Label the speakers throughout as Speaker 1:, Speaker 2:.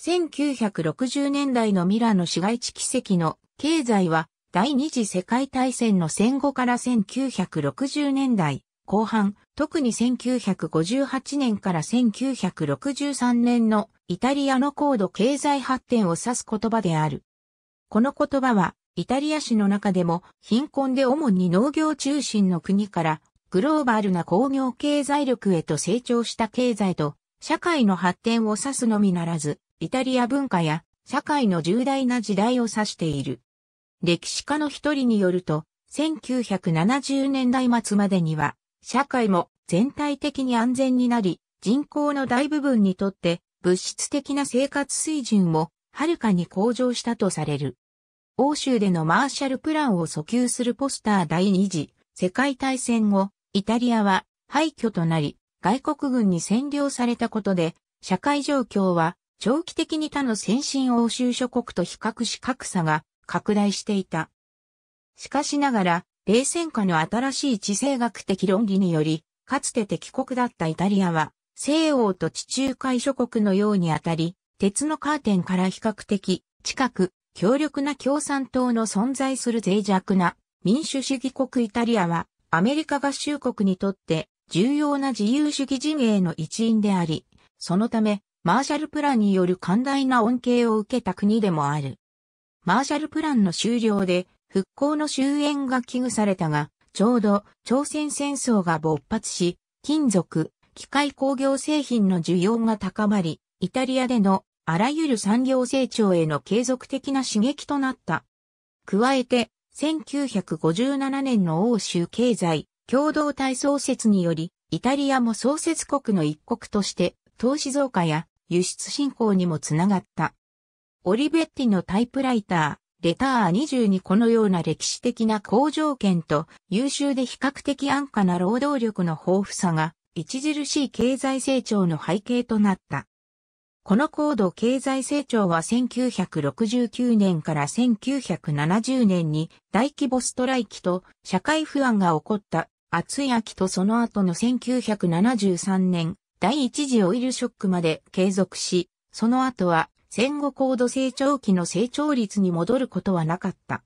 Speaker 1: 1960年代のミラノ市街地奇跡の経済は第二次世界大戦の戦後から1960年代後半、特に1958年から1963年のイタリアの高度経済発展を指す言葉である。この言葉はイタリア史の中でも貧困で主に農業中心の国からグローバルな工業経済力へと成長した経済と社会の発展を指すのみならず、イタリア文化や社会の重大な時代を指している。歴史家の一人によると、1970年代末までには、社会も全体的に安全になり、人口の大部分にとって物質的な生活水準もはるかに向上したとされる。欧州でのマーシャルプランを訴求するポスター第二次世界大戦後、イタリアは廃墟となり、外国軍に占領されたことで、社会状況は長期的に他の先進欧州諸国と比較し格差が拡大していた。しかしながら、冷戦下の新しい地政学的論理により、かつて敵国だったイタリアは、西欧と地中海諸国のようにあたり、鉄のカーテンから比較的近く、強力な共産党の存在する脆弱な民主主義国イタリアは、アメリカ合衆国にとって重要な自由主義陣営の一員であり、そのためマーシャルプランによる寛大な恩恵を受けた国でもある。マーシャルプランの終了で復興の終焉が危惧されたが、ちょうど朝鮮戦争が勃発し、金属、機械工業製品の需要が高まり、イタリアでのあらゆる産業成長への継続的な刺激となった。加えて、1957年の欧州経済共同体創設により、イタリアも創設国の一国として投資増加や輸出振興にもつながった。オリベッティのタイプライター、レター22このような歴史的な好条件と優秀で比較的安価な労働力の豊富さが著しい経済成長の背景となった。この高度経済成長は1969年から1970年に大規模ストライキと社会不安が起こった暑い秋とその後の1973年第一次オイルショックまで継続し、その後は戦後高度成長期の成長率に戻ることはなかった。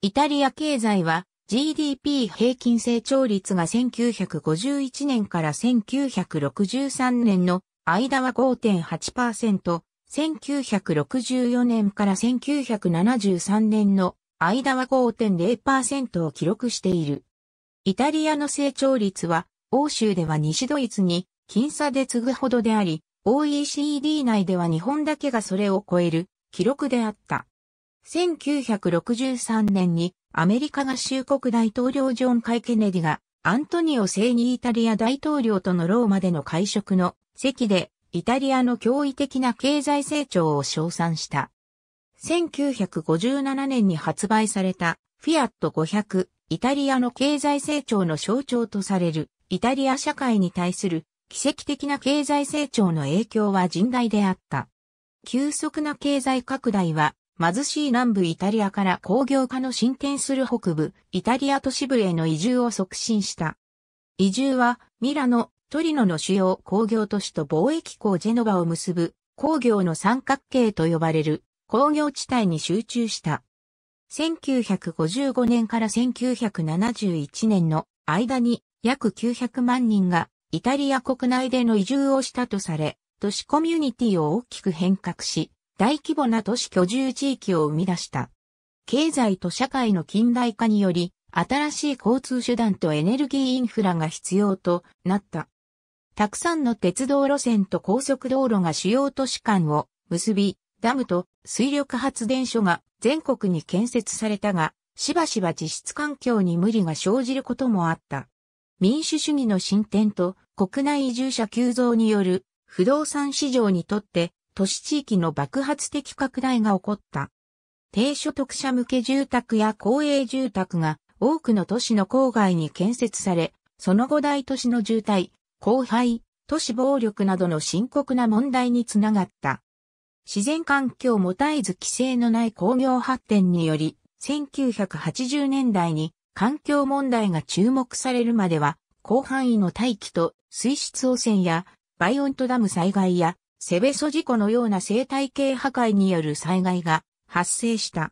Speaker 1: イタリア経済は GDP 平均成長率が1951年から1963年の間は5.8%、1964年から1973年の間は5.0%を記録している。イタリアの成長率は、欧州では西ドイツに僅差で継ぐほどであり、OECD 内では日本だけがそれを超える記録であった。1963年にアメリカ合衆国大統領ジョン・カイ・ケネディがアントニオ聖にイタリア大統領とのローマでの会食の席でイタリアの驚異的な経済成長を称賛した。1957年に発売されたフィアット500イタリアの経済成長の象徴とされるイタリア社会に対する奇跡的な経済成長の影響は甚大であった。急速な経済拡大は、貧しい南部イタリアから工業化の進展する北部、イタリア都市部への移住を促進した。移住は、ミラノ、トリノの主要工業都市と貿易港ジェノバを結ぶ工業の三角形と呼ばれる工業地帯に集中した。1955年から1971年の間に約900万人がイタリア国内での移住をしたとされ、都市コミュニティを大きく変革し、大規模な都市居住地域を生み出した。経済と社会の近代化により、新しい交通手段とエネルギーインフラが必要となった。たくさんの鉄道路線と高速道路が主要都市間を結び、ダムと水力発電所が全国に建設されたが、しばしば実質環境に無理が生じることもあった。民主主義の進展と国内移住者急増による不動産市場にとって都市地域の爆発的拡大が起こった。低所得者向け住宅や公営住宅が多くの都市の郊外に建設され、その後大都市の渋滞、荒廃、都市暴力などの深刻な問題につながった。自然環境も絶えず規制のない工業発展により、1980年代に環境問題が注目されるまでは、広範囲の大気と水質汚染や、バイオントダム災害や、セベソ事故のような生態系破壊による災害が発生した。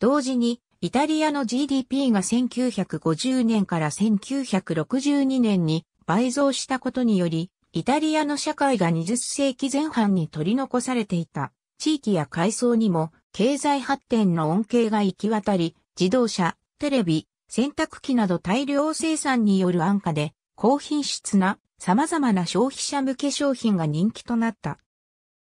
Speaker 1: 同時に、イタリアの GDP が1950年から1962年に倍増したことにより、イタリアの社会が20世紀前半に取り残されていた地域や階層にも経済発展の恩恵が行き渡り、自動車、テレビ、洗濯機など大量生産による安価で高品質な様々な消費者向け商品が人気となった。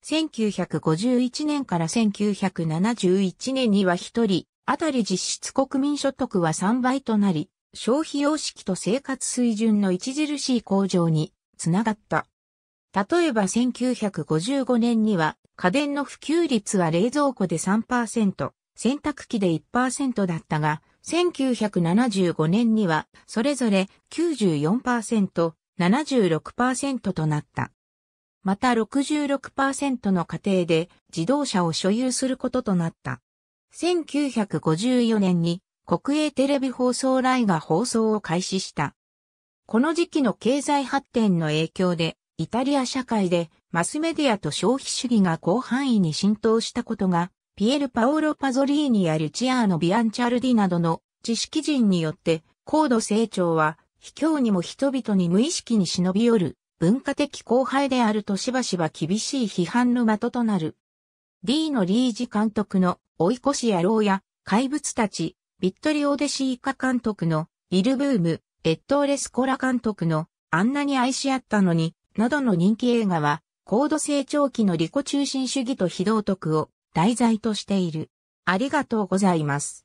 Speaker 1: 1951年から1971年には一人あたり実質国民所得は3倍となり、消費様式と生活水準の著しい向上につながった。例えば1955年には家電の普及率は冷蔵庫で3%、洗濯機で1%だったが、1975年にはそれぞれ94%、76%となった。また66%の家庭で自動車を所有することとなった。1954年に国営テレビ放送ライが放送を開始した。この時期の経済発展の影響で、イタリア社会でマスメディアと消費主義が広範囲に浸透したことがピエル・パオロ・パゾリーニやルチアーノ・ビアンチャルディなどの知識人によって高度成長は卑怯にも人々に無意識に忍び寄る文化的後輩であるとしばしば厳しい批判の的となる。D のリージ監督の追い越し野郎や怪物たち、ビットリオデシーカ監督のイルブーム、エットーレスコラ監督のあんなに愛し合ったのに、などの人気映画は高度成長期の利己中心主義と非道徳を題材としている。ありがとうございます。